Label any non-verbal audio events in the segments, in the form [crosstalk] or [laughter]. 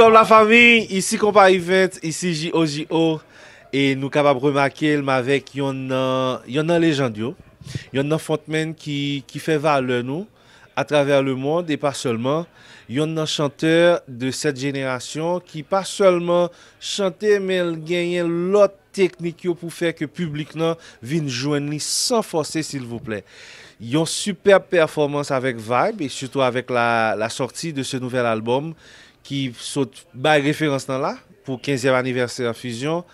comme la famille, ici Compa Event, ici JOJO, et nous capables de remarquer avec yon, euh, yon légendio, yon frontman qui, qui fait valeur nous à travers le monde et pas seulement. Yon chanteur de cette génération qui pas seulement chanter mais gagnait l'autre technique pour faire que le public vienne joindre sans forcer, s'il vous plaît. a une superbe performance avec Vibe et surtout avec la, la sortie de ce nouvel album ki sot bay referans nan la pou 15 aniversaryan fusion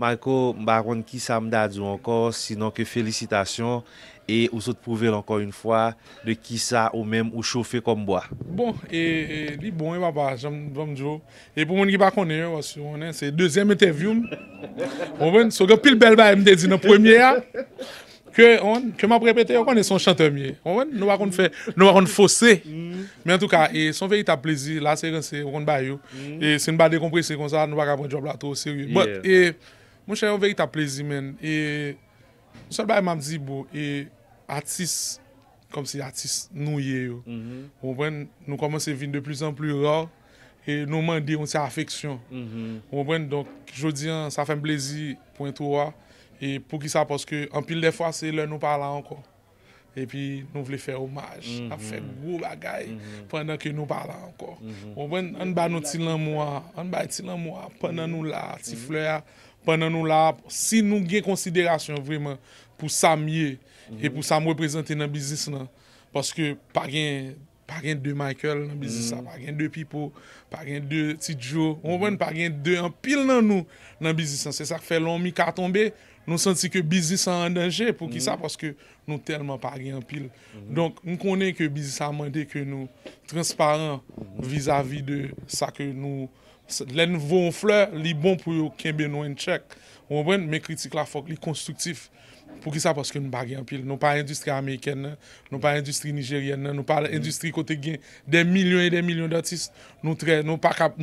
ma yon mba kwen ki sa mda di ou ankon sinon ke felicitasyon e ou sot pouvel ankon yon fwa de ki sa ou menm ou chofe komboa Bon, e li bon e wabar jom jom jo e pou mwen ki bak kone yo se dezem interview m mwen, soke pil bel bay mde di nan premye a Ke m ap repete, yo kon mm-hmm. e son chante miye. Yo kon nou akon fose. Men an tou ka, e son vey ta plezi. La se gen se, yo kon bay yo. Se nou ba de komprese kon sa, nou bak apon job la to. Bon, e, moun se gen, yo vey ta plezi men. Se l bay m am zi bo, e, atis, kom se atis nou ye yo. Yo kon, nou koman se vin de plus an plus raw. E nou man dey, yo ti a afeksyon. Yo kon, donk, jodi an, sa fèm plezi pou entou wa. E pou ki sa paske anpil defwa se lè nou pala anko. E pi nou vle fè omaj. A fè gwo bagay. Pwèndan ke nou pala anko. Owen anba nou ti lè mwa. Anba ti lè mwa. Pwèndan nou la. Ti fwea. Pwèndan nou la. Si nou gen konsiderasyon vremen. Pou sa mye. Mhm. E pou sa mwe prezente nan bizis nan. Paske pa gen... Par gen de Michael nan bizisa, mm. par gen de Pipo, par gen de Tijou, ouwen par gen de an pil nan nou nan bizisa. Se sa kfe loun mi kartonbe, nou senti ke bizisa an danje pou ki sa mm. paske nou telman par gen an pil. Mm-hmm. Donk nou konen ke bizisa amande ke nou transparent mm-hmm. vis-a-vis de sa ke nou lèn voun fleur li bon pou yo kèmbe nou en tchèk. Ouwen men kritik la fok li konstruktif. Pou ki sa paske nou bagyan pil, nou pa industri Ameriken nan, nou pa industri Nigerien nan, nou pa industri kote gen den milyon e den milyon datis, nou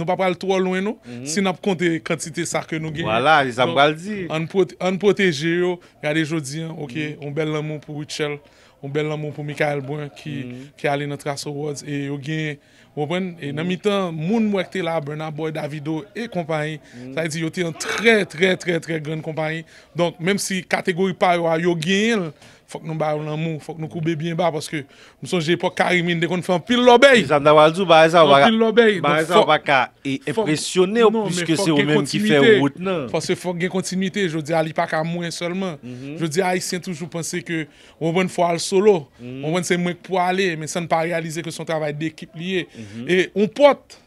pa pal tro lwen nou, mhm. sinap kante kantite sa ke nou gen. Wala, e sa bal di. An proteje yo, gade jodi an, ok, mhm. on bel laman pou ou tchel. ou bel laman pou Mikael Bouin ki ale nè trase waz, e yo gen, wopwen, e nan mi tan, moun mou ekte la Bernard Boyd, Davido, e kompany, sa yi di yo te an tre, tre, tre, tre gen kompany, donk, menm si kategori par yo a yo gen, Fok nou ba ou lan moun, fok nou koube bien ba, poske mou sonje epok karimine de kon fè an pil l'obey. Fis an da waldou, ba e zan wak a... An pil l'obey. Ba e zan wak a epresyonè ou pwiske se ou menm ki fè wout nan. Fok gen kontinuité, foske fok gen kontinuité. Jou di a li pak a mwen seulement. Jou di a isyen toujou pense ke ouwen fwa al solo, ouwen se mwen pou ale, men sen pa realize ke son travay de ekip liye. E ou pot,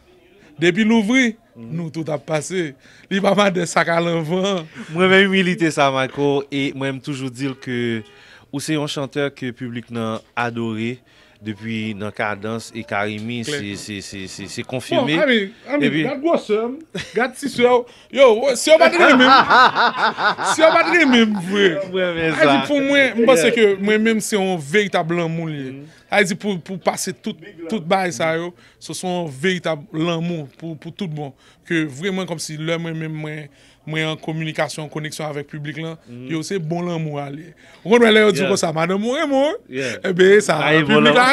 debi l'ouvri, nou tout ap pase. Li ba man de sak al anvan. Mwen mè yu milite sa, Mak Ou se yon chanteur ke publik nan adore depi nan kardans e karimi se bon, konfirme. Ami, ami, gade gwa se, gade si se yo, yo, se yo badre men. Se yo badre men, vwe. Vwe men, zwa. A di pou mwen, mwen mwen se yon vey tablan moun li. A di pou pase tout bay sa yo, se yon vey tablan moun pou tout bon. Ke vwe mwen kom si lè mwen mwen mwen. mwen yon komunikasyon, koneksyon avèk publik lan, mm. yo se bon lan mou alè. O kon mwen lè yo djou kon sa madan mou, e mou, e eh be sa [laughs] publik la,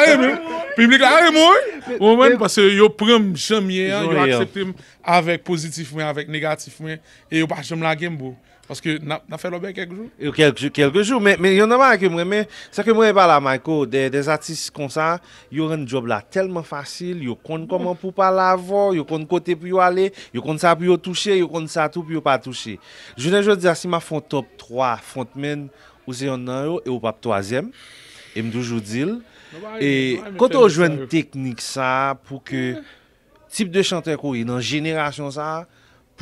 publik la, e mou, o men, pase yo prèm jamiye, yo akseptèm avèk pozitif mwen, avèk negatif mwen, e yo pa chèm la gembo. Paske nan fè lò bè kelk jou? E, kelk jou, kelk jou, mè yon nan mè akè mwè mè. Sè akè mwè mwè e pala mè yon, des atis kon sa, yon ren job la telman fasil, yon kon konman pou pala avon, yon kon kon te pou yon ale, yon kon sa pou yon touche, yon kon sa tou pou yon pa touche. Jounen jou, disa si mè fon top 3, fon men ou se yon nan yo, e ou pap 3èm, e mdouj ou dil. E kont ou jwen teknik sa pou ke tip de chante kou yon nan jeneration sa,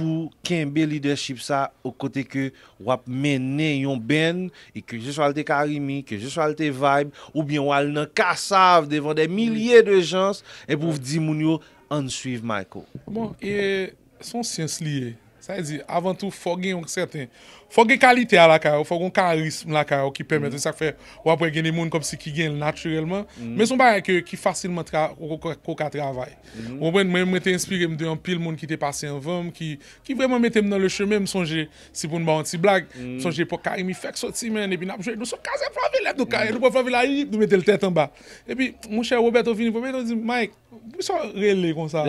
pou kenbe lideship sa ou kote ke wap mene yon ben e ke jeswalte karimi, ke jeswalte vibe, ou bien wale nan kasav devan de milye de jans e pouf di moun yo ansuiv Michael. Bon, e son sens liye. Sa e di, avantou fogue yon kseten. Fok gen kalite a la kare, fok gen karisme la kare Ou ki pemet, ou apre geni moun Kom si ki geni naturelman Men son ba re ke ki fasilman Ko ka travay Mwen te inspirem de an pil moun ki te pase Ki vreman metem nan le cheme Mwen sonje, si pou nou ba an ti blag mm. Sonje pou kare mi fek soti men E pi napjwe, nou so kaze flave lep do kare Nou po flave la hi, nou metel tete an ba E pi, mwen chè Robert Ovin Mike, mwen son rele kon sa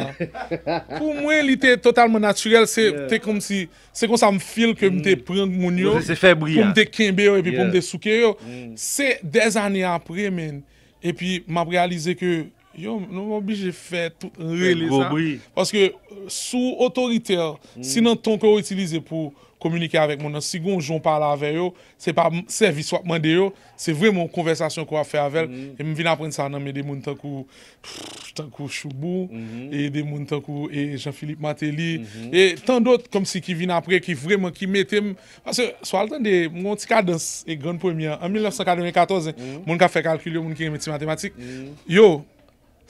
Kou mwen li te totalman naturel Se kon sa m fil ke m te prend moun yo, pou m mm. non, de kembe yo, pou m de souke yo, se dez ane apre men, e pi ma prealize ke, yo, nou m oubi jè fè, tout, re lé zan, paske sou otorite yo, sinan ton ko utilize pou Komunike avèk moun an, si goun joun pala avè yo, se pa servis wap mande yo, se vremen konversasyon ko a fè avèl. Mhm. E m vin apren sa nan mè de moun takou, takou Choubou, mhm. e de moun takou e Jean-Philippe Matéli. Mhm. E tan dot kom si ki vin apre, ki vremen ki metem. Pase, swalten de, moun ti ka dans, e gwen pwem ya, an 1994, moun ka fè kalkyli yo, moun ki remeti matematik, yo...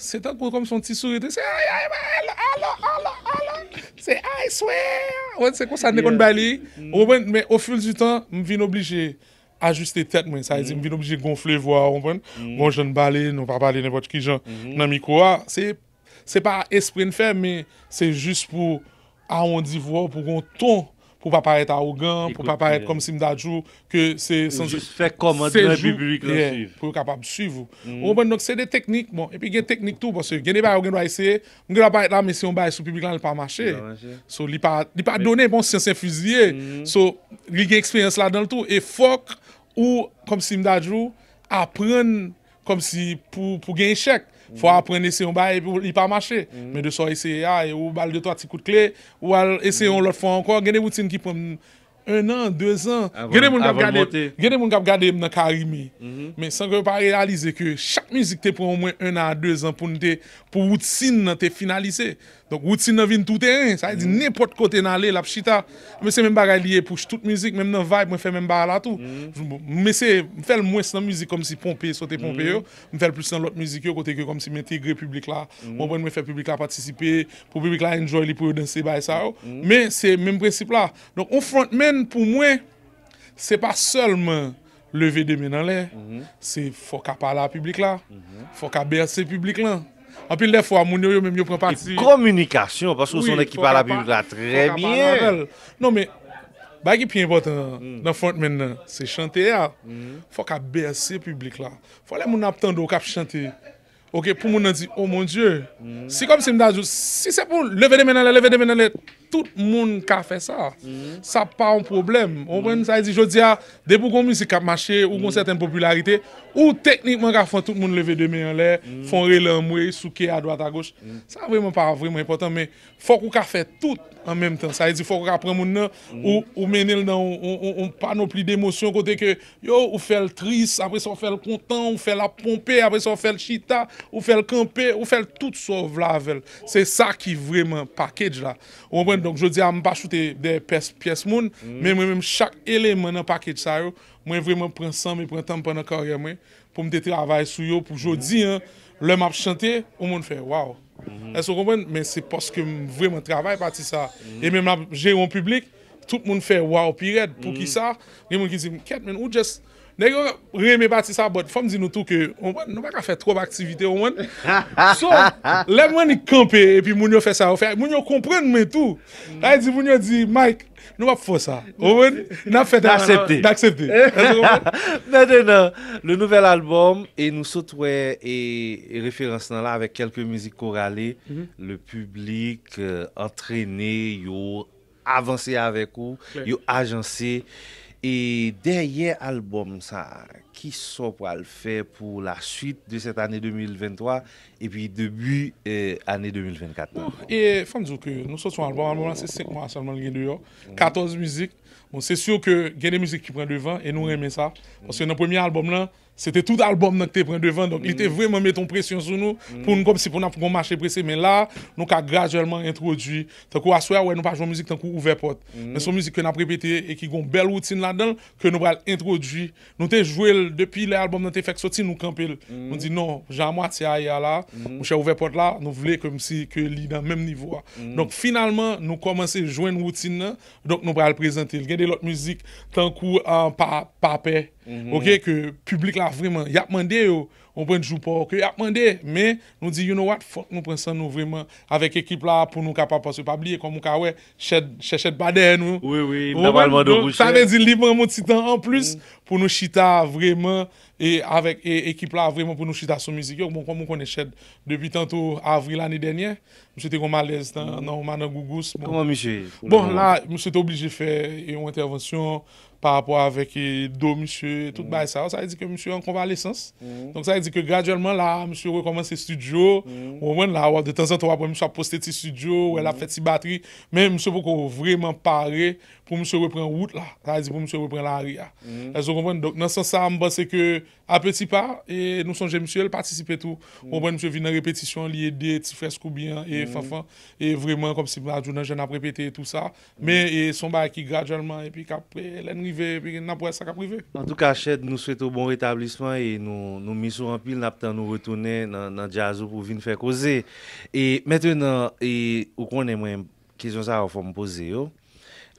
Se tak kon kon son ti sou ete, se ayayayay, alo alo alo... Se ayayayay, alo alo alo... Ou se kon sa nan kon bali. Ou pwent, me o ful di tan, m vin oblije ajuste tet mwen sa. M vin oblije gonfle vwa, ou pwent. Mwen mm. bon, jen bali, nou par bali, nanpot mm-hmm. ki jen nan mi kwa. Ah, se, se pa espre nfe, me se jist pou a won di vwa, pou goun ton. pou pa paret a ogan, pou pa paret kom eh. si mdadjou, ke se sanjou, sejou, pou yo kapab suyv ou. Ou mm. bon, nok se de teknik, bon, epi gen teknik tou, posye gen e baye ogan do a eseye, mwen gen la paret la, mwen se yon baye sou publik lan, li pa mache, so li pa, li pa done, bon, si yon se fuzye, mm. so li gen eksperyans la dan l'tou, e fok ou, kom si mdadjou, apren, kom si, pou gen enchek, Fwa apren eseyon baye pou li pa mache. Men mm. de sou ah, mm. a eseye a, ou bal de toa ti koute kle, ou al eseyon lot fwa anko. Gwene wout sin ki pon un an, deux an. Gwene moun kap gade m nan karimi. Men san ke pa realize ke chak mizik te pon mwen un an, deux an pou wout sin nan te finalize. Donk wout mm. si nan vin touten, sa y di nipot kote nan le lap chita. Mwen se men bagay liye pouche tout mizik, men nan vibe, mwen fe men bagay la tout. Mwen se, mwen fel mwen se nan mizik kom si pompe, sote pompe yo. Mwen mm. fel plus nan lot mizik yo kote yo kom si mwen tigre publik la. Mwen mwen fe publik la patisipe, pou publik la enjoy li pou yo dansi bay sa yo. Men se menm preciple la. Donk ou frontman pou mwen, se pa solman leve de men nan le. Mm-hmm. Se fok a pala publik la, mm-hmm. fok a bese publik la. Anpil defwa, moun yo yo menm yo pren patsi. Komunikasyon, paswou son ekip a la biblia, tre bie. Non me, bagi pi important nan fonte mennen, se chante a, fok a bese publik la. Fok le moun ap tando kap chante, ok, pou moun nan di, oh mon die, mm. si kom se mdajou, si se pou leve de mennen let, leve de mennen let, tout moun ka fè sa. Sa pa an problem. O mwen, sa e di, jodi a, debou kon mizi kap mache, ou kon certain popularite, ou teknikman ka fè tout moun leve de mi an lè, fon re lè mwe, souke a doat a goch. Sa vremen pa vremen important, men, fòk ou ka fè tout an menm tan. Sa e di, fòk ou ka prè moun nan, ou menel nan ou panopli d'emosyon kote ke, yo, ou fèl tris, apre so fèl kontan, ou fèl apompe, apre so fèl chita, ou fèl kampe, ou fèl tout Donk jodi a mba choute de pyes moun, men mwen mwen chak ele mwen apak e chay yo, mwen vremen pren san, mwen pren tan mwen penak kore mwen, pou mde travay sou yo, pou jodi, lè m ap mm-hmm. mm-hmm. chante, ou mwen fè waw. E so komwen, men se poske m vremen travay pati sa. E mwen m ap jè ou an publik, tout moun fè waw, pi red pou ki sa, mwen mwen ki zi, ket men, ou jes, Nèk yo reme bati sa bot, fòm di nou tou ke, nou baka fè trob aktivite, ouwen. So, lè mwen i kampe, epi moun yo fè sa, moun yo kompren mwen tou. Lè mm. di moun yo di, Mike, nou ap fò sa, ouwen, nou ap fè d'aksepte. [laughs] Mèdenan, [laughs] le nouvel albom, e nou sot wè, e referans nan la, avèk kelke mizi korale, le publik, antrenè, euh, yo avansè avèk ou, yo ajansè, E derye alboum sa ki sop wale fe pou la suite de set ane 2023 E pi debu ane 2024 E fan djou ke nou sop sou alboum Alboum lan se 5 mwa salman gen do yo 14 mwizik Bon se sou ke gen de mwizik ki pren devan E nou reme sa Ose nan premye alboum lan Se te tout albom nan ke te pren devan. Donk, li te mm. vreman meton presyon sou nou. Poun nou kom si pou nan pou kon mache presyon. Men la, nou ka graduellement introdwi. Tonk ou aswa, wè nou pa joun mouzik tonk ou ouve pot. Mm. Men son mouzik ke nan prepeti e ki goun bel woutin la donk, ke nou pral introdwi. Nou te joun depi le albom nan te fek soti nou kampil. Mm. Nou di, non, jan mwa te aya la. Mouche ouve pot la, nou vle kom si ke li dan menm nivou a. Donk, finalman nou komanse joun woutin nan, donk nou pral prezentil. Gede lot mouzik tonk ou pape Ok, mhm. ke publik la vreman yapman de yo Mwen prenjou pou akman de, men nou di, you know what, fok nou prensan nou vremen avèk ekip la pou nou kapapos yo pabli e kon mwen ka wè, chè chè chè badè nou. Oui, oui, nabalman do bouchè. Tame di li mwen moun titan an plus mm. pou nou chita vremen e avèk ekip la vremen pou nou chita sou mizik yo. Bon, kon mwen konè chè depi tantou avri l'anè denye, mwen chè te komalèz nan ouman nan Gougous. Bon, la mwen chè te oblige fè yon intervensyon parapò avèk do mwen chè tout bay sa. Sa yè di ke mwen chè yon Sè ke graduelman la, msè re komanse studio, ouwen la, de tansan to wap wè msè a poste ti studio, wè la fè ti bateri, men msè pou kon vreman pare, pou msè repren wout la, la zi pou msè repren l'ari ya. La zi ouwen, donk nan san sa mba, sè ke... Apeti pa, nou sonje msye, el patisipe tou. Ou mwen msye vi nan repetisyon, liye de, ti freskou biyan, e fafan. E vremen kom si pa, jounan jen aprepeti tout sa. Men, e son ba ki gradualman, e pi ka pre, elen rive, e pi gen nan pre sa ka prive. An tou ka chet, nou sweto bon retablisman, e nou miso rampil, nap tan nou retounen nan Djazou pou vin fe koze. E mwen tenan, ou konen mwen, kizyon sa ou fom pose yo.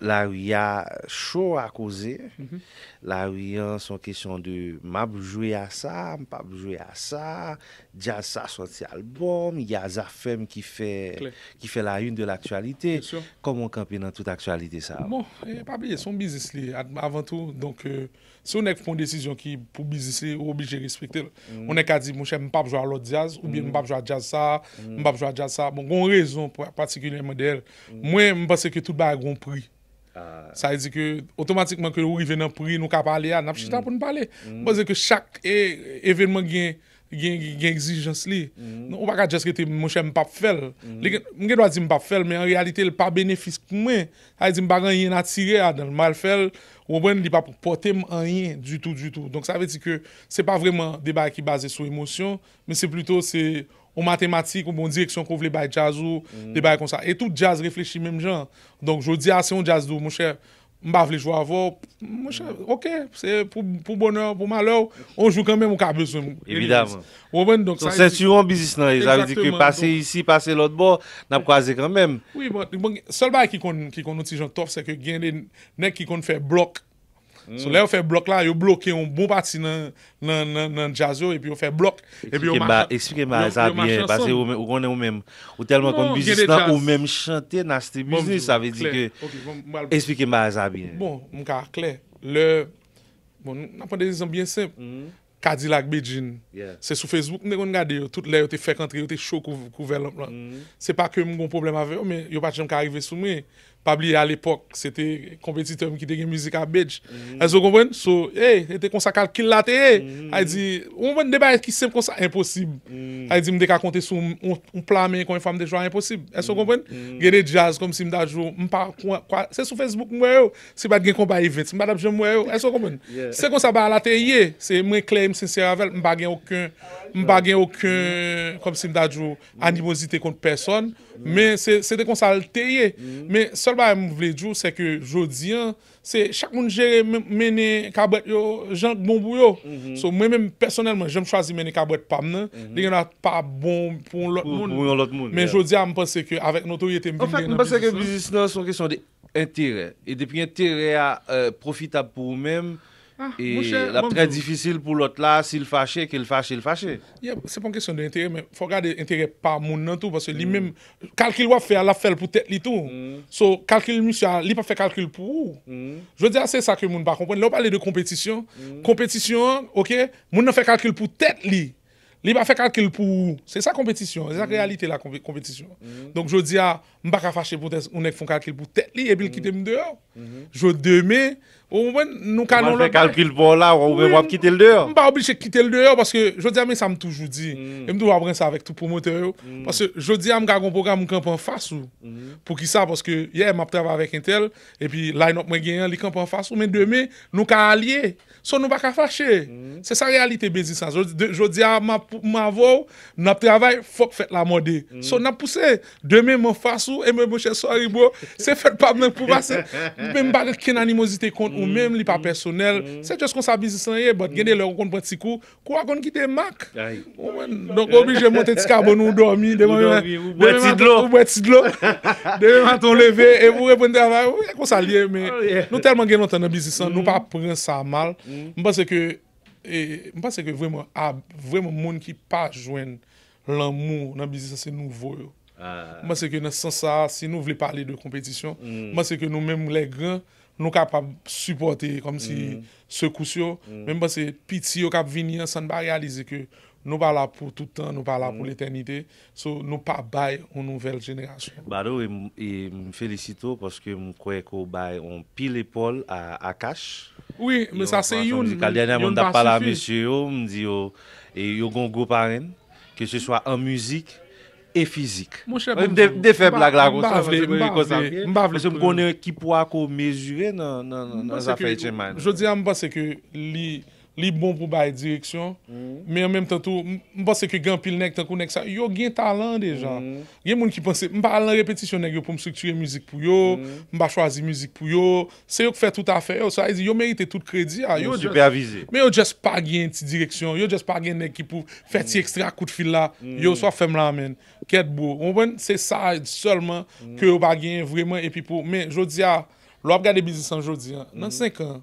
La ou ya show a koze, mhm. la ou yan son kesyon de m'ap joué a sa, m'ap joué a sa, jaz sa sonse album, y a zafem ki fe la yun de l'aktualite, komon kampi nan tout aktualite sa? Mwen, mwen, pa biye, son bizis li, avantou. Donc, sou nek fon desisyon ki pou bizis li, ou obligé respecte, mwen mm. nek a di mwen chè m'ap joué a lot jaz, ou bien mm. m'ap joué mm. bon, a jaz sa, m'ap joué a jaz sa, mwen gon rezon, pratikile mwen der, mwen mwen pense ki tout ba a gon pri. Sa yi di ke otomatikman ke ou rive nan pri nou ka pale a, nap chita pou nou pale. Bo zi ke chak evenman gen exijans li, ou baka jeske te mouche m pap fel. M gen wazim pap fel, men en realite l pa benefis pou mwen, hay zi m bagan yen atire a dan mal fel, ou wen li pap potem an yen du tout du tout. Donk sa yi di ke se pa vreman debay ki baze sou emosyon, men se pluto se... Ou matematik, ou bon diyeksyon kon vle baye jazou, mm. de baye kon sa. Et tout jaz reflechi mem jan. Donk jodi a, se yon jazou, mouche, mbav le jwa vo, mouche, ok, pou bonor, pou malor, on jou kanmen mou ka bezwen. Evidam. Se yon bisis nan, javi di ki pase yisi, pase lot bo, nap kwaze kanmen. Oui, bon, sol baye ki kon noti jan tof, se ke gen de nek ki kon fe blok, Mm. Sou lè ou fe blok la, yo bloke yon bon pati nan jazz yo, epi ou fe blok, epi ou marchansom. Ekspike mba aza biyen, pase ou konnen ou menm, ou telman konn mbizist nan, ou menm chante nan sti mbizist, avè di ge, ekspike mba aza biyen. Bon, mka, kler, lè, bon, nan pon dezen biyen semp, Kadilak Bejin, se sou Facebook, mne konn gade yo, tout lè yo te fekantri, yo te chokou kouvelan. Mm. Se pa ke mgon problem ave, yo pati mka arrive sou mwen. Pabliye al epok, se te kompetitor m ki te gen müzik a bedj. Eso kompwen? So, e, te konsakal kil la te e. Ay di, ou mwen deba ki se m konsakal. Imposib. Ay di m dek akonte sou m plamen kon inform de jwa. Imposib. Eso kompwen? Gen e jazz kom si m dajou. M pa kwa, se sou Facebook mwe yo. Se bat gen kon ba event. M pa dabjou mwe yo. Eso kompwen? Se konsakal la te ye, se m ekle m sensi avel, m pa gen okon. M bagen ouken, kom si m dajou, animozite kont person, men se dekonsal teye. Men sol ba m vlejou, se ke Jodian, se chak moun jere mene kabwet yo jan bon bouyo. Mhm. So mwen men personelman, jem chwazi mene kabwet pamnen, mhm. dekè nan pa bon pou yon lot moun. Men Jodian, m pense ke avèk noto yete mbingen. En fèk, m pense ke Mbizis nan son kesyon de intere, e depi intere a euh, profita pou mèm, E ap tre difisil pou lot la, si l fache, ke l fache, l fache. Se pon kesyon de intere, men fokade intere pa moun nan tou, parce li men kalkil wap fe a la fel pou tet li tou. So kalkil moussa, li pa fe kalkil pou ou. Mm. Mm-hmm. Je di a, se sa ke moun pa kompwen. Le w pale de kompetisyon, kompetisyon, ok, moun nan fe kalkil pou tet li. Li pa fe kalkil pou ou. Se sa kompetisyon, se sa realite la kompetisyon. Donk je di a, m baka fache pou tet li, e bil ki tem de ou. Je de me... Ou mwen nou ka nou lopè. Mwen jwen kalpil pou ou la, ou mwen wap kite l deor. Mwen pa obliche kite l deor, paske jodi a men sa m toujou di. Mm. E mdou wap ren sa vek tou pou mwote yo. Mm. Paske jodi a m gagon pou ka moun kampon fassou. Mm. Pou ki sa, paske ye m ap trav avèk entel, e pi line up mwen genyan li kampon fassou, men deme nou ka alye. So nou baka fache. Se sa realite bezi sa. Jodi a m avou, nap travè, fok fèt la mwode. So nap pwese, deme m wap fassou, e m mwè mwè mwè mwè mwè m ou mèm mm-hmm. li pa personel, se chè skon sa bizisan ye, bat genè lè ou kon prati kou, kou akon ki te mak. Donk obi jè montè tika bon ou dormi, ou bwè ti glok, de mè mè ton leve, e mwè pon te avay, ou yè konsa liye, nou telman genon tan nan bizisan, nou pa pran sa mal, mwen mm-hmm. panse ke, mwen panse ke vwèman, mwen panse ah, ke vwèman moun ki pa jwen l'amou nan bizisan se nou vwoy yo. Mwen ah. panse ke nan san sa, si nou vwè parli de kompetisyon, mwen mm. panse ke nou mèm lè gran, nou kap ap supote kom si mm. se kous yo, mm. menm pa se piti yo kap vini an san pa realize ke nou pa la pou toutan, nou pa la pou mm. l'eternite so nou pa bay ou nouvel jeneraj. Bado, m felisito koske m kwe ko bay, on pi l'epol akash. Oui, men sa se yon. Kal djanèm an da pala mèche yo m di yo, yo gon goparen ke se swa an müzik e fizik. Mbe defè blag la gòs. Mba vle. Mba vle. Mbe konè ki pou akò mezure nan zafè itjen man. Jodi an mba se ke li... li bon pou baye direksyon, mm-hmm. men an menm tentou, mbose ke gen pil nek, tenkou nek sa, yo gen talan dejan. Mm-hmm. Gen moun ki pense, mba alan repetisyon nek yo pou mstrukture müzik pou yo, mba mm-hmm. chwazi müzik pou yo, se yo k fè tout a fè yo, yo merite tout kredi a. Yo dipe avize. Men yo jes pa gen ti direksyon, yo jes pa gen nek ki pou fè ti ekstra kout fil la, yo swa fem la men, ket bo. Mwen se sa, solman, ke yo baye gen vremen epipo. Men, jodi a, lop gade bizisan jodi a, nan 5 an,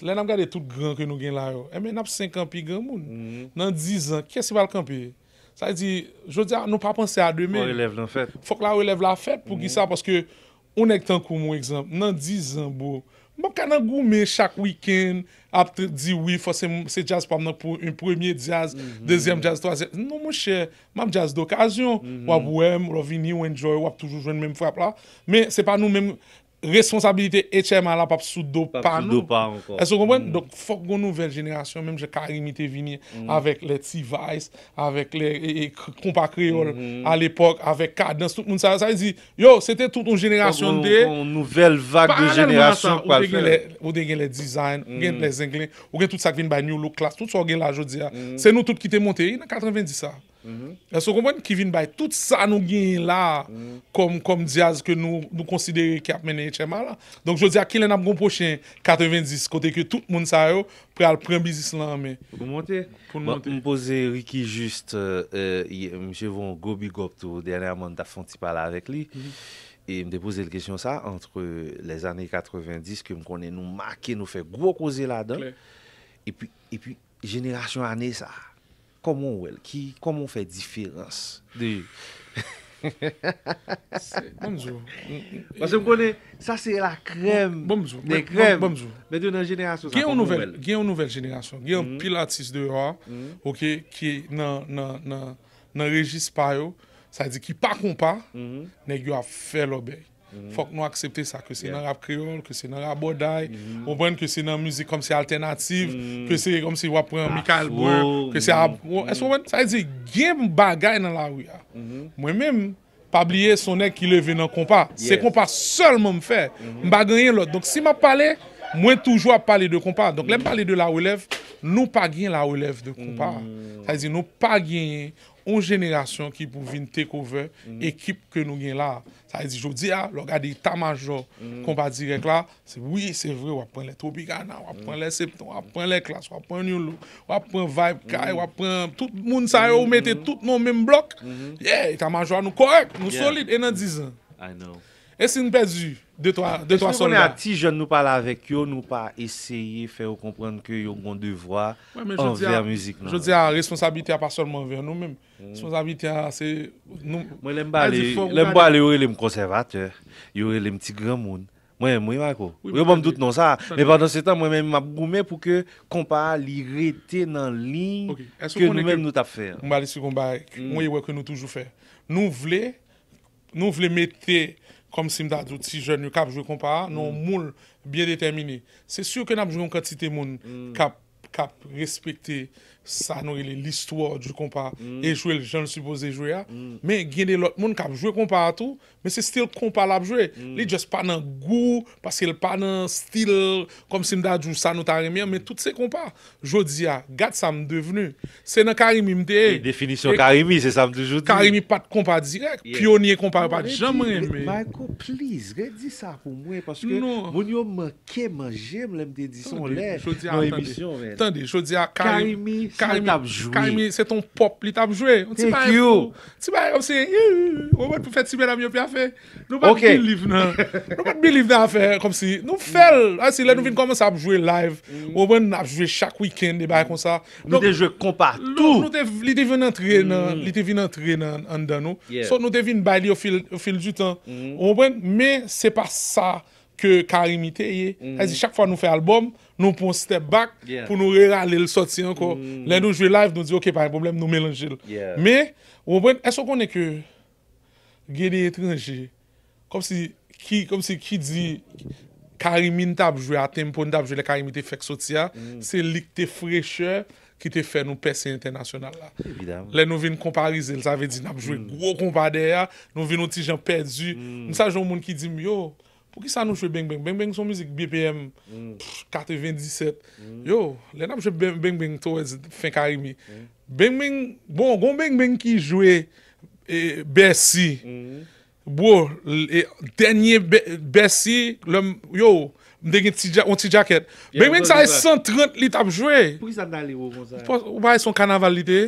Le nam gade tout gran ke nou gen la yo. E men ap 50 pi gen moun. Mhm. Nan 10 an, kese val kampi? Sa e di, jodi a nou pa panse a 2000. Fok la ou elev la fet pou gi mhm. sa. Paske, onek tan kou moun ekzamp. Nan 10 an bo, mou ka nan goume chak wikend ap te di wifo se jazz pa mnen pou yon premier jazz, mhm. dezyem jazz, tozyem jazz. Non mou che, mam jazz do kasyon. Wap wèm, wap vini, wap enjoy, wap toujou jwen mèm frap la. Mè se pa nou mèm... Responsabilite etchèman mm. mm. mm -hmm. la pa psoudo pa nou. E se komwen, fok goun nouvel jenerasyon, mèm jè Karimi te vini, avèk le T-Vice, avèk le Kompakreol, alèpòk avèk Kadens, tout moun sa. Sa y di, yo, sète tout nou jenerasyon de. Fok goun nouvel vak de jenerasyon. Paralèl moun asan, ou de gen lè design, ou gen lè zenglen, ou gen tout sakvin bè new look class, tout sou gen la jodi a. Se nou tout ki te monte, y nan 90 sa. Mm-hmm. se kompwen ki vin bay, tout sa nou gen la kom diaz ke nou nou konsidere ki ap mene etchema la donk jodi a kilen ap kompochen 90 kote ke tout moun sa yo pral prem bizis lan me mpose Riki just mse von Gobi Gopt ou denè amon da fonti pala avek li e mde pose l kèsyon sa antre les aney 90 ke mkone nou make nou fe gwo kose la dan epi jenerajou aney sa Koman wèl? Koman fè difirans? Bounzou. Basè mkone, sa se la krem. Bounzou. Gye yon nouvel jenèasyon. Gye yon pilatis de yor. Mm. Mm. Ok, ki nan regis payo. Sa di ki pa kompa, ne gyo a fè lo bèk. Mhm. Fok nou aksepte sa, ke se nan rap kriol, ke se nan rap boday, mhm. ouwen, ke se nan musik kom se alternativ, mhm. ke se kom se wapren Mikael Bouin, ke se rap, ouwen. Sa e zi, gen m bagay nan la ouya. Mwen menm, pabliye sonek ki leve nan kompa, se kompa solman m fe, m bagay en lot. Donk si m ap pale, mwen toujwa pale de kompa. Donk lem pale de la ouyev, nou pa gen la ouyev de kompa. Sa e zi, nou pa gen... On jenegasyon ki pou vin takeover mhm. ekip ke nou gen la, sa e di jodi a, lo gade Itamajor mhm. kompa direk la, se oui se vre, wap pren le Tobi Gana, wap pren le mhm. Septon, wap pren le Klas, wap pren New Look, wap pren Vibe Kai, wap pren, tout moun sa yo mette tout nou menm blok, yeah, Itamajor nou korek, nou solit, enan dizan. Esi nou pe zi? De to a soldat? Mwen a ti jen nou pale avek yo, nou pa esye fe ou komprende ke yo gonde vwa anver müzik nan. Je di a responsabili a pasolman ver nou men. Responsabili a se... Mwen lem ba le, lem ba le yo e lem konservateur, yo e lem ti gran moun. Mwen mwen mwa kou? Yo mwen mdoute nan sa. Men pandan se tan, mwen mwen mwa goume pou ke kompa li rete nan lin ke nou men nou tap fe. Mwen ba li si kon ba ek. Mwen yi wek ke nou toujou fe. Nou vle, nou vle mete kom si mda douti jen nou kap jwe kompa a, nou mm. moun biye detemine. Se syou ken ap jwen kati temoun kap, kap, respekte sa nou ilè l'istwa du kompa e jwè lè, jwè lè, jwè lè, jwè lè, jwè lè mè genè lò, moun kap jwè kompa atou mè se stil kompa lè ap jwè lè jwè s'pan nan gou, paske lè pan nan stil, kom se mda jwè sa nou ta remè mè tout se kompa jwè di ya, gade sa mdevenu se nan Karimi mte e, definisyon Karimi se sa mde jwè di, Karimi pat kompa direk pionye kompa, jwè mre mè Michael please, gè di sa pou mwen paske non. moun yo mke ma jem lè mte di son lè, mwen em Kas mi se ton pop li tap jwe? Thank you. Ti ba yon si, wovwen pou fète si bè la myopi a fè? Ok. Wovwen believe nan a fè, kom si, nou fèl. Asi, lè nou vin komanse ap jwe live, wovwen ap jwe chak week-end, di ba yon sa. Nou te jwe kom pa tou. Nou te vin antre nan, li te vin antre nan an dan nou. So nou te vin bay li ou fil du tan. Wovwen, me se pa sa, ke karimite ye. Mm. Ezi, chak fwa nou fe albom, nou pon step back pou nou reale l soti anko. Mm. Len nou jwe live, nou di, ok, pa yon problem, nou melanjil. Me, ou mwen, eso konen ke gede etranji, kom si, ki, kom si, ki di, karimite ap jwe, atempo ap jwe, le karimite fek soti an, mm. se likte freche ki te fe nou pesye internasyonal la. Evidem. Len nou vin komparize, l zave di, nap jwe gwo kompar deya, nou vin nou ti jan perdi. Nou sa joun moun ki di, yo, pou ki sa nou chwe beng beng, beng beng son mizik, BPM 97, mm. mm. yo, lè nap chwe beng beng to, fin karimi, mm. beng beng, bon, kon beng beng ki jwe, e, Bessie, bo, e, denye Bessie, yo, mdegye anti-jacket, beng beng sa yon e 130 lit ap jwe, pou ki sa dal yon, pou ki sa yon kanavalite,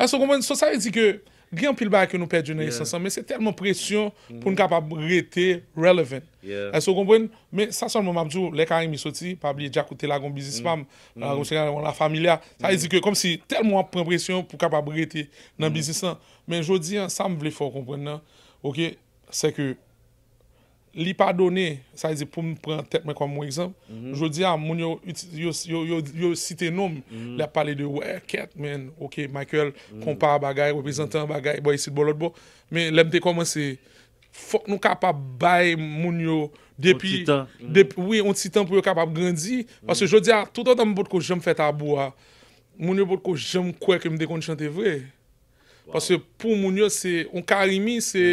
aso [laughs] kon men, so sa yon di ke, Gyan pil baye ke nou pèdjou nan yon sensan, men se telman presyon pou nou kapab rete relevent. E so kompwen, men sa son moun mabjou, le karyen misoti, pa bliye djakote la goun bizis mam, la goun segan la familia, ta yi zi ke kom si telman pren presyon pou kapab rete nan bizisan. Men jodi, sa m vle fò kompwen nan, ok, se ke, li padone, sa e zi pou m prent tet men kon mwen egzamp, jo di a moun yo yo site nom mhm. la pale de wè ket men oke Michael kompa mhm. bagay repizantan bagay, boyisit bolot bo men lèm te koman se fok nou kapap bay moun yo depi, wè yon titan mhm. pou yo kapap grandi, pasè jo di a tout an tam bot ko jom fet a bou a moun yo bot ko jom kwe ke mwen dekond chante vre pasè pou moun yo se on karimi se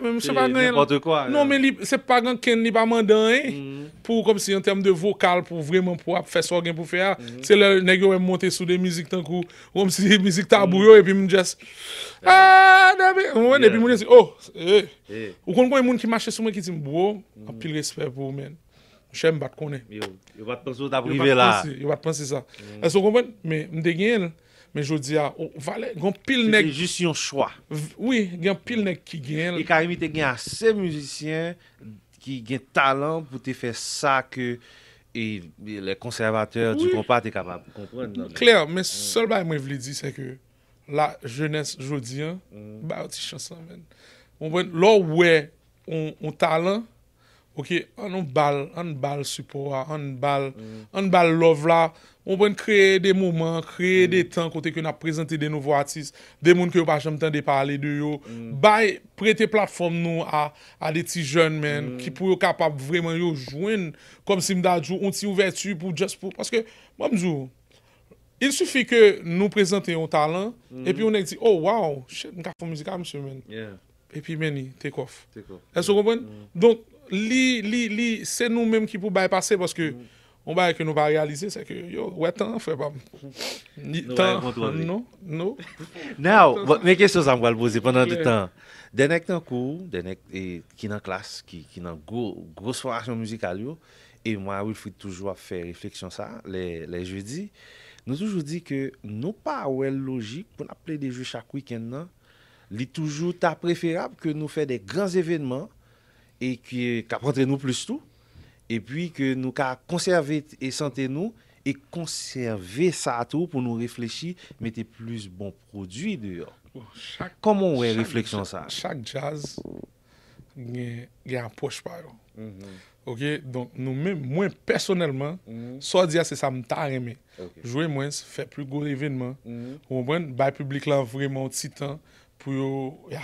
Mwen se pa gan ken li pa mandan e, pou kom se yon term de vokal pou vreman pou ap fè so gen pou fè a, se le negyo wè mwote sou de mizik tan kou, wòm se mizik ta abou yo epi mwen jes, aaaa debi, mwen epi mwen jes, o, e, ou kon kon yon moun ki mache sou mwen ki sim, bwo, mm-hmm. apil respè pou men, mwen chè mbat kon e. Yo, yo bat pan sou ta pou mwen pwè la. Yo bat pan si sa, e so kon pon, mwen degyen an. Men jodi a, ou vale, gwen pil nek... Se te jist yon chwa. Oui, gwen pil nek ki gen... E karemi te gen ase muzisyen ki gen talan pou te fe sa ke... E le konservateur, tu kon pa te kapab. Kler, men sol bay mwen vle di se ke la jenes jodi an, mm. ba yon ti chansan men. Mwen, lò wè, yon talan, ok, an bal, an bal supo a, an bal, an mm. bal lov la... moun pren kreye de mouman, kreye mm. de tan kote ke nou ap prezante de nouvo atis, de moun ke yo pa chanm tan de pale de yo, mm. bay prete platform nou a de ti joun men, mm. ki pou yo kapap vreman yo jwen, kom si mda djou, on ti ouvertu pou just pou, paske, mwa mdjou, il soufi ke nou prezante yon talan, epi yon ek di, oh, wow, shit, mka foun mizika mse men, epi meni, take off. Eso mwen? Don, li, li, li, se nou menm ki pou baypase, paske, Omba e ke nou va realize, se ke yo, wè tan, fè pa, ni tan, nou, nou. Nou, mè kèstyo sa mwal boze, pwè nan di tan. Dènek tan kou, dènek, ki nan klas, ki nan gos fonasyon musikal yo, e mwa wè fwi toujou a fè refleksyon sa, lè jeudi, nou toujou di ke nou pa wè logik pou na ple deje chak wikend nan, li toujou ta preferab ke nou fè de gran evenman, e ki kapante nou plus tou, E pwi ke nou ka konserve e sante nou, e konserve sa a tou pou nou reflechi mette plus bon prodwi diyo. Koman wè refleksyon sa? Chak jazz, gen apos pa yo. Ok, don nou men mwen personelman, mm-hmm. sa diya se sa mta reme. Jowe mwen, se fe pli goun mm-hmm. evinman, ou mwen bay publik la vreman titan.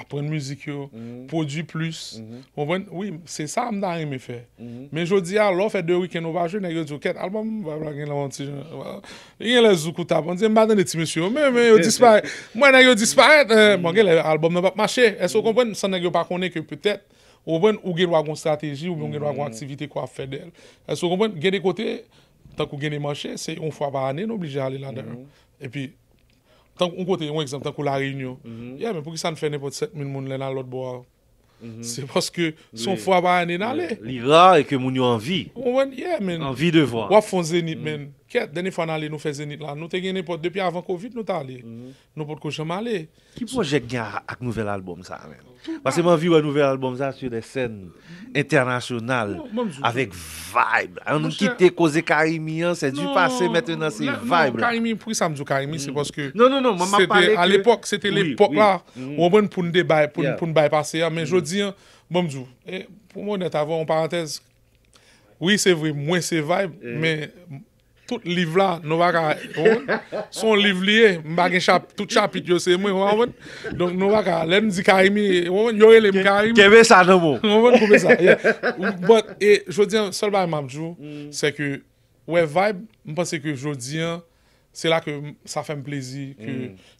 apren mouzik yo, mhm. pou di plus. Mwen, mhm. bon, bon, oui, se sa mda yon mwé fe. Men jodi ya, lò fè de wik eno vaj yo, nè yon jo ket, albom, wè wè wè gen la vantijon. Yon le zoukouta, mwen di, mbaden eti mè shyo, mè, mè, yo dispare, euh, mwen nè yon dispare, mwen gen lè albom nan wap mache. E so konpwen, san nè yon pa konen ke peutet, ouwen ou gen wakon strategi, ouwen ou gen wakon aktivite kwa fè del. E so konpwen, gen de kote, Un kote, un eksem, tankou la reynyon. Mhm. Ye men, pou ki sa nfe nepot 7000 moun lè nan lot bo a. Mhm. Se paske son fwa ba anè nan lè. Li ra e ke moun yo anvi. Anvi de vwa. Wap fonze nit mhm. men. Kèt, denè fwa nan lè nou fè zenit lan, nou te genè pot, depi avan kovid nou ta lè, mhm. nou pot kouche man lè. Ki pou jè gna ak nouvel alboum sa, men? Pase mwen vi wè nouvel alboum sa, sou lè sèn, internasyonal, non, avèk vibe, an nou ki te koze Kaimi an, se di pase mètè nan se vibe. Mm. Non, non, non, Kaimi, pou yè sa mdou Kaimi, se poske... Non, non, non, mwen m'a palè mm. kè... Toute liv la, nou va ka, son liv liye, m bagen tout chapit yo se mwen, nou va ka, lèd m di ka ime, nou va, nyo lè m ka ime. Keve sa de bo. Nou va, koube sa. But, e, jodi an, sol bay m apjou, se ke, wey vibe, m pase ke jodi an, se la ke sa fè m plezi, ke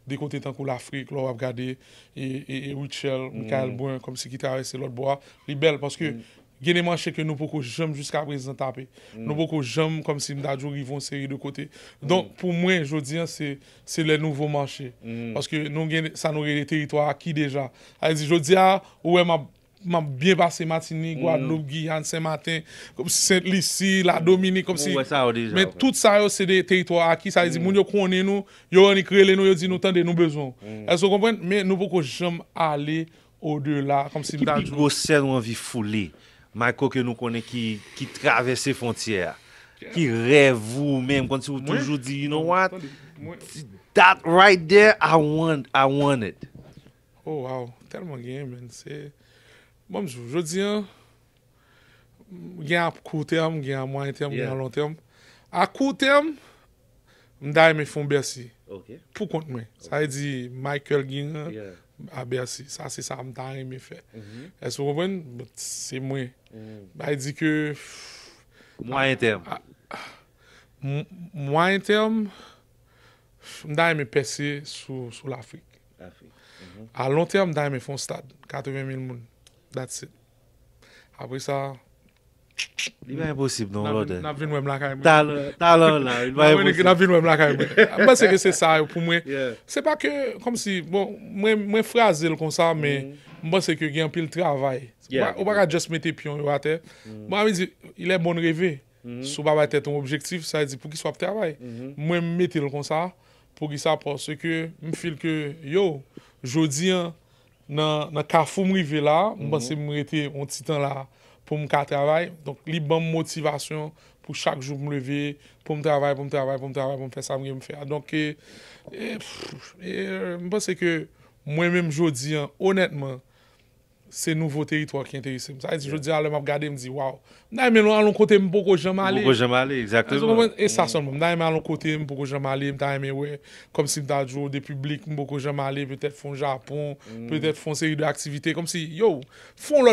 dekote tankou l'Afrique, lò wap gade, e, e, e, Ritchel, mm. Mikael Brun, kom se ki travesse lòt bo a, li bel, paske, Genè manche ke nou pou kou jom jiska prezenta apè. Nou pou kou jom kom si mda djou rivon seri de kote. Don mm. pou mwen, jodi an, se le nouvo manche. Mm. Paske nou gen, sa nou re de teritwa aki deja. A e zi, jodi an, ouwe ma bieba se matini, mm. gwa loup giyan se matin, kom si Saint-Licis, la Dominique, kom si... Ouwe sa ou de jav. Men, tout sa yo se de teritwa aki. Sa e zi, moun yo kone nou, yo an i krele nou, yo zi nou tan de nou bezon. El so kompwen, men, nou pou kou jom ale o de la, kom si mda djou. Ki big Michael ke nou konen ki travese fontyer. Ki rev vous-même. Kwan si vous toujou di, you know what? That right there, I want it. Oh, wow. Telman gen, men. Se, bon, je di, gen a kou tem, gen a mwen tem, gen a lon tem. A kou tem, mdaye me fon besi. Ok. Pou kont men. Sa e di, Michael gen, Yeah. A BAC, sa se sa mtay me fe. S-Oven, but se mwen. Bay di ke... Mwayen term. Mwayen term, mtay me pesye sou l'Afrique. A mhm. lon term, mtay me fon stad. Katoyen mil moun. That's it. Apre sa... Il va imposib nou lo de. Na vin wèm lakay mwen. Ta lò la, il va imposib. Na vin wèm lakay mwen. Mwen seke se sa yo pou mwen. Se pa ke, kom si, bon, mwen fraze l kon sa, mm-hmm. mwen seke gen apil travay. Ou baka just mette piyon yo ate. Mm-hmm. Mwen ame di, ilè bon revè. Mm-hmm. Sou ba batè ton objektif, sa e di pou ki so ap travay. Mwen mette l kon sa, pou ki sa apos. Seke, mwen fil ke, yo, jodi an, nan kafou mri ve la, mwen seke mwen rete yon titan la. pou m ka travay. Li ban m motivasyon pou chak jou m leve, pou m travay, pou m travay, pou m travay, pou m fè sa m gen m fè. Donk e, e, e, m bwese ke, mwen men m jodi, honetman, se nouvo teritwa ki enterise m. Jodi, alè m ap gade, m di, waw, m nan men lò alon kote m pou kò jèm alè. Pou kò jèm alè, exaktèm. E, m nan men alon kote m pou kò jèm alè, m tan men wè, kom si m tan jò de publik m pou kò jèm alè, pwè tèt fon Japon, pwè tèt fon seri de aktivite, kom si, yo, fon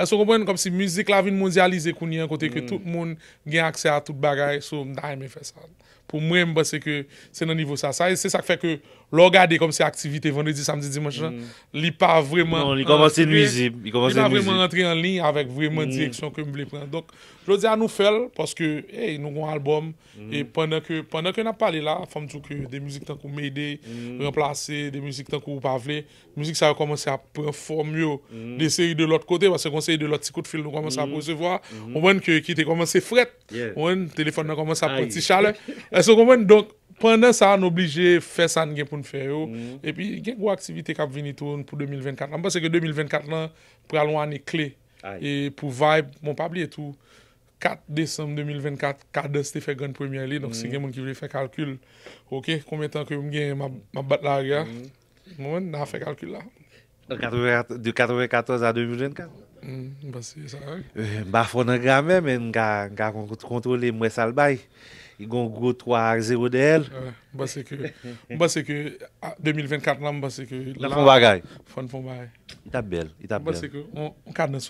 E so kompwen kom si müzik la vin mounzyalize koun yon kote ke tout moun gen aksye a tout bagay, so mdaye me fesan. pou mwen mba se ke se nan nivou sa sa. E se sa ke fek ke lor gade kom se aktivite vende di, samdi di, machan, mm. li pa vreman. Non, li komanse yon mizi. Li komanse yon mizi. Li nan vreman rentre yon lin avèk vreman mm. di eksyon ke mwen mbele pran. Dok, jò di an nou fel paske, ey, nou kon albom mm. e pandan ke nan pali la, fèm tou ke de mizi tan kou meyde, remplase, de mizi tan kou ou pa vle, mizi sa yon komanse a pran fò mwyo de seri de lòt kote, paske konseri de lòt ti kout fil nou komanse a prosevoa. [laughs] E so konwen, donk pandan sa an oblije fe san gen pou n fe yo, e pi gen kwa aktivite kap vini ton pou 2024, anpase ke 2024 nan pralou ane kle, e pou vae, moun pabli etou. 4 Desem 2024, kade se te fe gen premye li, donk se gen moun ki vile fe kalkyl, ok, konwen tan ke mwen gen mabat la aga, moun, nan fe kalkyl la. De 1994 mm. a 2024? Mwen, ba si, sa ak. Mwen, ba fwene gwa men men, mwen ga kontrole mwen sal bayi. a un gros 3 à 0 d'elle. Bah, c'est que, bah, que 2024 ah, là, pense bah, que là, font bagaille. font bagaille. Il est belle, il est belle. que on,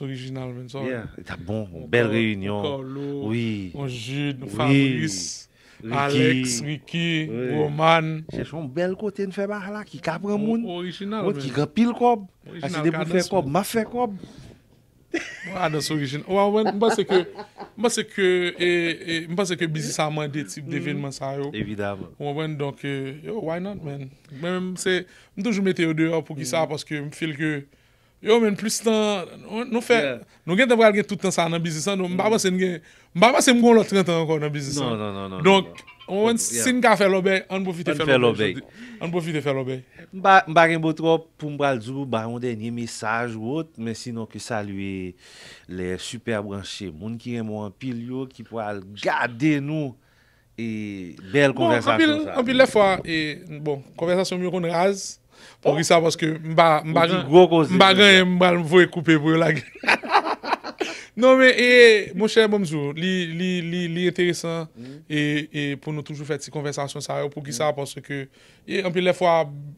original il bon, belle réunion. oui. On Jude, Fabrice. Alex, Ricky, Roman. C'est un bel côté de faire là qui capre monde. Original. Qui ah, C'est des Adan sou gichine. Mwen mwen mba seke bizisan man de tip devinman sa yo. Evidam. Mwen mwen mwen, yo why not men? Mwen mwen mwen se, mwen toujou mete yo deyo pou ki sa, paske mwen fil ke yo men plus tan, nou fe, nou gen te vwa l gen toutan sa nan bizisan, mwen mba mwen se mwen mwen lout 30 an an kon nan bizisan. Non, non, non, non, non. On wèn bon, sin ka fè lò bè, an bofite fè lò bè. An bofite fè lò bè. Mba gen botrop pou mbal zou, mba yon denye mesaj wot, men sinon ki salye le super branche, moun ki remon pil yo, ki po al gade nou, e bel bon, konversasyon sa. Mbil le fwa, e, bon, konversasyon mi yon kon raz, pou ki sa, mba gen mbal mvo e koupe pou yo la gen. Non men e, moun chè bonmjou, li, li, li, li etimpression. E, e, pou nou toujou fèt si konvensasyon sa mm. yo pou ki sa. Ponse ke, e, an pè le fwa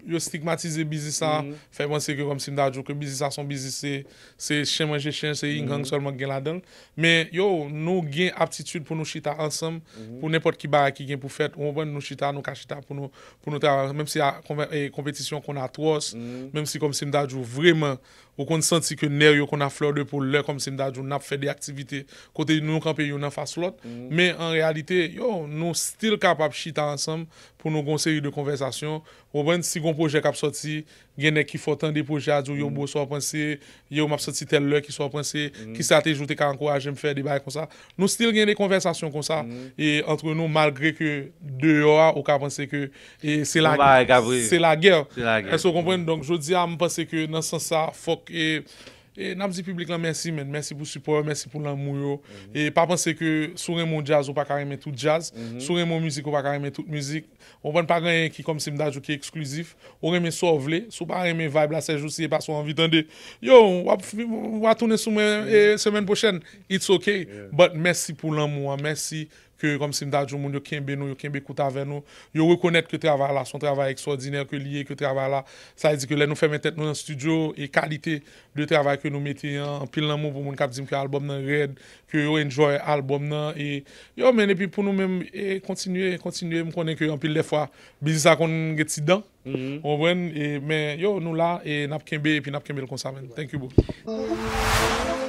yo stigmatize bizisa. Fè, moun seke konm sin dajou kon bizisa son bizise se. Se chèm wajè chèm, se yingang solman gen la deng. Men yo, nou gen aptitude pou nou chita ansom. Mm. Pou nepot ki barè ki gen pou fèt. Moun wè nou chita, nou ka chita pou nou, pou nou ter. Mèm si ya kompètisyon kon atros. Mèm si kom sin dajou, vremen. Ou kon santi ke ner yo kon a fleur de pou lè kom se mdadjou nap fe de aktivite. Kote nou yon kampe yon nan fa sou lot. Mm. Men en realite yo nou still kapap chita ansam. pou nou konseri de konversasyon. Wopwen, si kon projek ap soti, genne ki fotan de projek a di ou yon mm. bo so apansi, yon ap soti tel lò ki so apansi, mm. ki sa te joute ka ankourajem fe debay kon sa. Nou stil genne de konversasyon kon sa. Et mm. entre nou, malgre ke de yo a, ou ka apansi ke e e se la gèr. Es wopwen, donk jodi a, mpansi ke nan san sa, fok e... E namzi publik lan mersi men, mersi pou support, mersi pou lan mou yo. E pa pense ke sou remon jazz, ou pa ka reme tout jazz. Sou remon mouzik, ou pa ka reme tout mouzik. Ou pen pa gen yon ki kom simdaj ou ki eksklusif. Ou reme sou avle, sou pa reme vibe la sej ou si e pa sou anvitande. Yo, wap fwi, wap fwi, wap fwi, wap fwi, wap fwi, wap fwi, wap fwi, wap fwi, wap fwi, wap fwi, wap fwi, wap fwi. Kè yon kom simtaj yon moun yon kèmbe nou, yon kèmbe koutave nou. Yon wè konèt kè travè la, son travè eksordinèr kè liye kè travè la. Sa yè di kè lè nou fèmè tèt nou yon studio, yon kalite de travè kè nou mette yon pil nan moun pou moun kapzim kè albòm nan red, kè yon enjoy albòm nan. Yon men, epi pou nou men, kontinye, kontinye, moun konen kè yon pil defwa. Bizisa kon gen ti dan, mm-hmm. yon men, men, yon nou la, nap kèmbe, epi nap kèmbe l kon sa men. Thank you bou.